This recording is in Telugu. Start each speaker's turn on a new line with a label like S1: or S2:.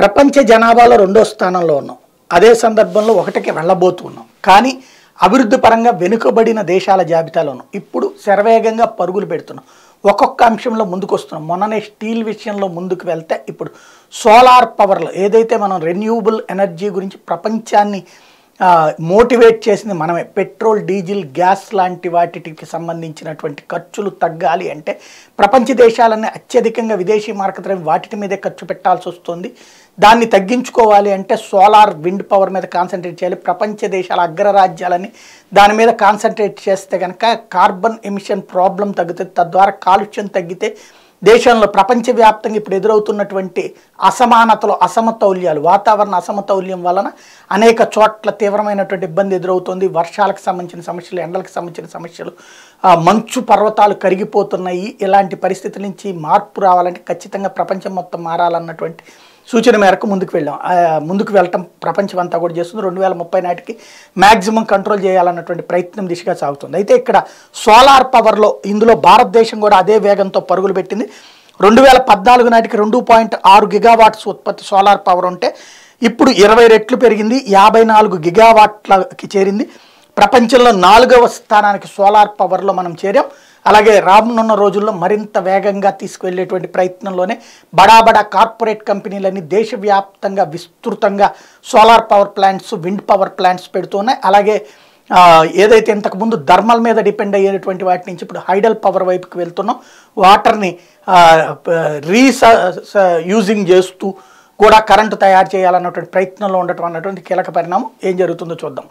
S1: ప్రపంచ జనాభాలో రెండో స్థానంలో ఉన్నాం అదే సందర్భంలో ఒకటికి వెళ్ళబోతున్నాం కానీ అభివృద్ధి పరంగా వెనుకబడిన దేశాల జాబితాలో ఉన్నాం ఇప్పుడు శరవేగంగా పరుగులు పెడుతున్నాం ఒక్కొక్క అంశంలో ముందుకు వస్తున్నాం మొన్ననే స్టీల్ విషయంలో ముందుకు వెళ్తే ఇప్పుడు సోలార్ పవర్లో ఏదైతే మనం రెన్యూబుల్ ఎనర్జీ గురించి ప్రపంచాన్ని మోటివేట్ చేసింది మనమే పెట్రోల్ డీజిల్ గ్యాస్ లాంటి వాటికి సంబంధించినటువంటి ఖర్చులు తగ్గాలి అంటే ప్రపంచ దేశాలన్నీ అత్యధికంగా విదేశీ మార్కెట్ వాటి మీదే ఖర్చు పెట్టాల్సి వస్తుంది దాన్ని తగ్గించుకోవాలి అంటే సోలార్ విండ్ పవర్ మీద కాన్సన్ట్రేట్ చేయాలి ప్రపంచ దేశాల అగ్రరాజ్యాలని దాని మీద కాన్సన్ట్రేట్ చేస్తే కనుక కార్బన్ ఎమిషన్ ప్రాబ్లం తగ్గుతుంది తద్వారా కాలుష్యం తగ్గితే దేశంలో ప్రపంచవ్యాప్తంగా ఇప్పుడు ఎదురవుతున్నటువంటి అసమానతలు అసమతౌల్యాలు వాతావరణ అసమతౌల్యం వలన అనేక చోట్ల తీవ్రమైనటువంటి ఇబ్బంది ఎదురవుతుంది వర్షాలకు సంబంధించిన సమస్యలు ఎండలకు సంబంధించిన సమస్యలు మంచు పర్వతాలు కరిగిపోతున్నాయి ఇలాంటి పరిస్థితుల నుంచి మార్పు రావాలంటే ఖచ్చితంగా ప్రపంచం మొత్తం మారాలన్నటువంటి సూచన మేరకు ముందుకు వెళ్ళాం ముందుకు వెళ్ళటం ప్రపంచం అంతా కూడా చేస్తుంది రెండు వేల ముప్పై నాటికి మ్యాక్సిమం కంట్రోల్ చేయాలన్నటువంటి ప్రయత్నం దిశగా సాగుతుంది అయితే ఇక్కడ సోలార్ పవర్లో ఇందులో భారతదేశం కూడా అదే వేగంతో పరుగులు పెట్టింది రెండు వేల పద్నాలుగు నాటికి రెండు పాయింట్ ఆరు గిగావాట్స్ ఉత్పత్తి సోలార్ పవర్ ఉంటే ఇప్పుడు ఇరవై రెట్లు పెరిగింది యాభై నాలుగు గిగావాట్లకి చేరింది ప్రపంచంలో నాలుగవ స్థానానికి సోలార్ పవర్లో మనం చేరాం అలాగే రానున్న రోజుల్లో మరింత వేగంగా తీసుకువెళ్ళేటువంటి ప్రయత్నంలోనే బడాబడా కార్పొరేట్ కంపెనీలన్నీ దేశవ్యాప్తంగా విస్తృతంగా solar power plants wind power plants పెడుతున్నాయి అలాగే ఏదైతే ఇంతకుముందు ధర్మల్ మీద డిపెండ్ అయ్యేటువంటి వాటి నుంచి ఇప్పుడు హైడల్ పవర్ వైపుకి వెళ్తున్నాం వాటర్ని రీస యూజింగ్ చేస్తూ కూడా కరెంటు తయారు చేయాలన్నటువంటి ప్రయత్నంలో ఉండటం అన్నటువంటి కీలక పరిణామం ఏం జరుగుతుందో చూద్దాం